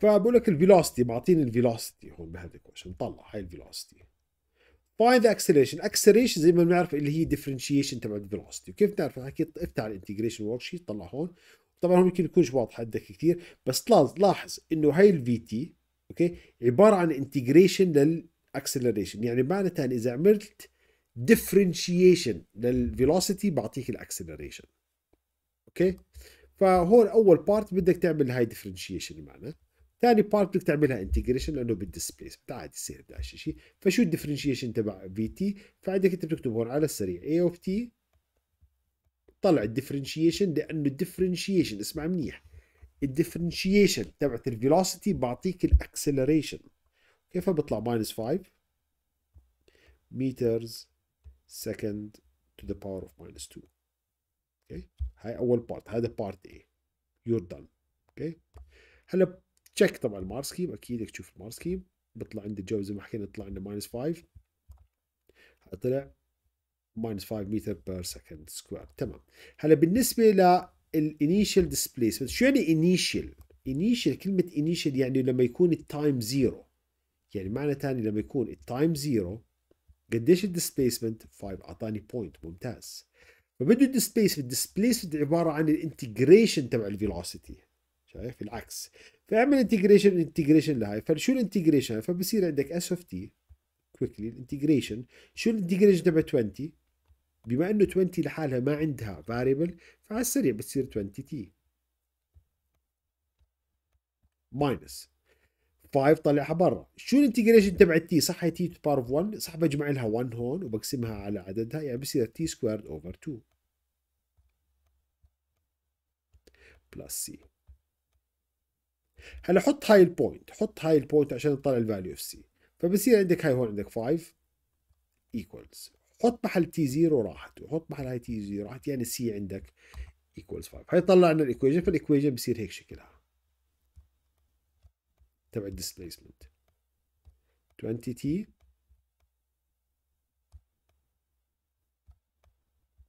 فبقول لك الفيلوستي بعطيني الفيلوستي هون بهذا الكويشن طلع هاي الفيلوستي فايند اكسلريشن اكسلريشن زي ما بنعرف اللي هي ديفرنشيشن تبع الفيلوستي وكيف بتعرف حكيت افتح الانتجريشن ورك شيت طلع هون طبعا هون يمكن يكونش واضح عندك كثير بس لاحظ انه هاي الفي تي اوكي عباره عن انتجريشن للاكسلريشن يعني معناتها ثاني اذا عملت ديفرنشيشن للفيلوسيتي بعطيك الاكسلريشن اوكي فهون اول بارت بدك تعمل هاي ديفرنشيشن معنا ثاني بارت بدك تعملها انتجريشن لانه بالديسبيسمنت عادي يصير بهذا شيء فشو الديفرنشيشن تبع في تي فعندك انت بتكتب هون على السريع اي اوف تي طلع الديفرنشيشن لانه الديفرنشيشن اسمع منيح الديفرنشيشن تبعت الفيلوسيتي بعطيك الاكسلريشن كيف بيطلع ماينس 5 مترز سكند تو ذا باور اوف ماينس 2 اوكي هاي اول بارت هذا بارت A يور دان اوكي هلا تشيك طبعا المارس كيم اكيد تشوف المارس كيم بيطلع عندي الجو زي ما حكينا طلع عندنا ماينس 5 طلع ماينس 5 متر بير سكند سكوير تمام هلا بالنسبه للانيشال ديسبيسمنت شو يعني انيشال؟ انيشال كلمه انيشال يعني لما يكون التايم زيرو يعني معنى ثاني لما يكون التايم زيرو قديش الديسبيسمنت 5 اعطاني بوينت ممتاز فبده الديسبيسمنت الديسبيسمنت عباره عن الانتجريشن تبع الفيلوسيتي شايف العكس فاعمل انتجريشن انتجريشن لهاي فشو الانتجريشن فبصير عندك اس اوف تي كويكلي الانتجريشن شو الانتجريشن تبع 20 بما انه 20 لحالها ما عندها فاريبل فعلى السريع بتصير 20 تي ماينس 5 طلعها برا شو الانتجريشن تبع تي صح هي تي تو اوف 1 صح بجمع لها 1 هون وبقسمها على عددها يعني بصير تي سكويرد اوفر 2 بلس سي هلا حط هاي البوينت حط هاي البوينت عشان تطلع الفاليو اوف سي فبصير عندك هاي هون عندك 5 ايكوالز حط محل تي زيرو راحت وحط محل هاي تي زيرو راحت يعني سي عندك ايكوالز 5 هاي طلعنا الايكويجن فالايكويجن بصير هيك شكلها تبع الديسبيسمنت 20 تي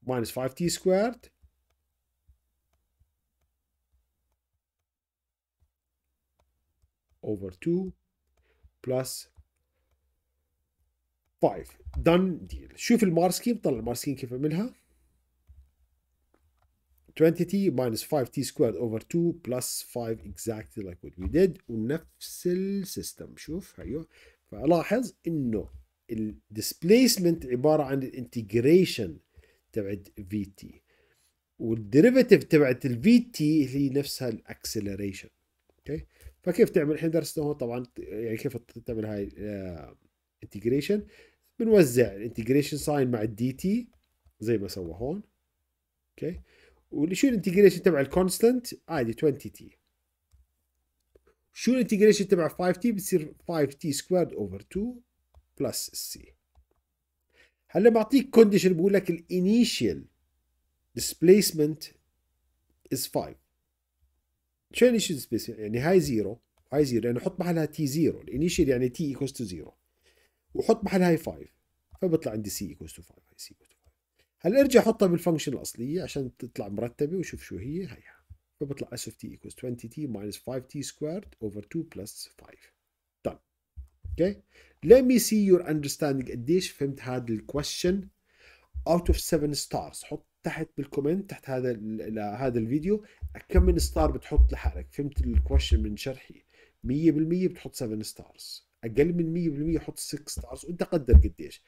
minus 5t squared over 2 plus 5 done deal شوف المارسكين طلع المارسكين كيف عملها 20t minus 5t squared over 2 plus 5 exactly like what we did ونفس السيستم شوف هيو فلاحظ انه الديسبيسمنت عباره عن الانتجريشن تبعت في تي والديريفيتيف تبعت الفي تي هي نفسها الاكسلريشن اوكي okay. فكيف تعمل احنا درسنا هون طبعا يعني كيف تعمل هاي انتجريشن آه، بنوزع الانتجريشن ساين مع الدي تي زي ما سوى هون اوكي وشو الانتجريشن تبع الكونستنت عادي 20 تي شو الانتجريشن تبع 5 تي بتصير 5 تي سكويرد اوفر 2 بلس سي هلا بعطيك كونديشن بقول لك الانيشال displacement is 5 شو بيصير يعني هاي زيرو هاي زيرو يعني حط محلها تي زيرو الانيشال يعني تي ايكوز تو زيرو وحط محلها هاي 5 فبطلع عندي سي ايكوز تو 5 هاي سي ايكوز تو 5 هلا ارجع حطها بالفانكشن الاصليه عشان تطلع مرتبه وشوف شو هي هي فبطلع اس اوف تي ايكوز 20 تي ماينس 5 تي سكويرد اوفر 2 بلس 5 طيب اوكي let me see your understanding قديش فهمت هذا الكويشن اوت اوف 7 stars حط تحت بالكومنت تحت هذا هذا الفيديو كم من ستار بتحط لحالك فهمت الكويشن من شرحي 100% بتحط 7 ستارز اقل من 100% حط 6 ستارز وانت قدر قديش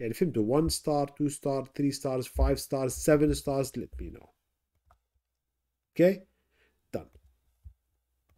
يعني فهمتوا 1 ستار 2 ستار 3 ستارز 5 ستارز 7 ستارز ليت مي نو اوكي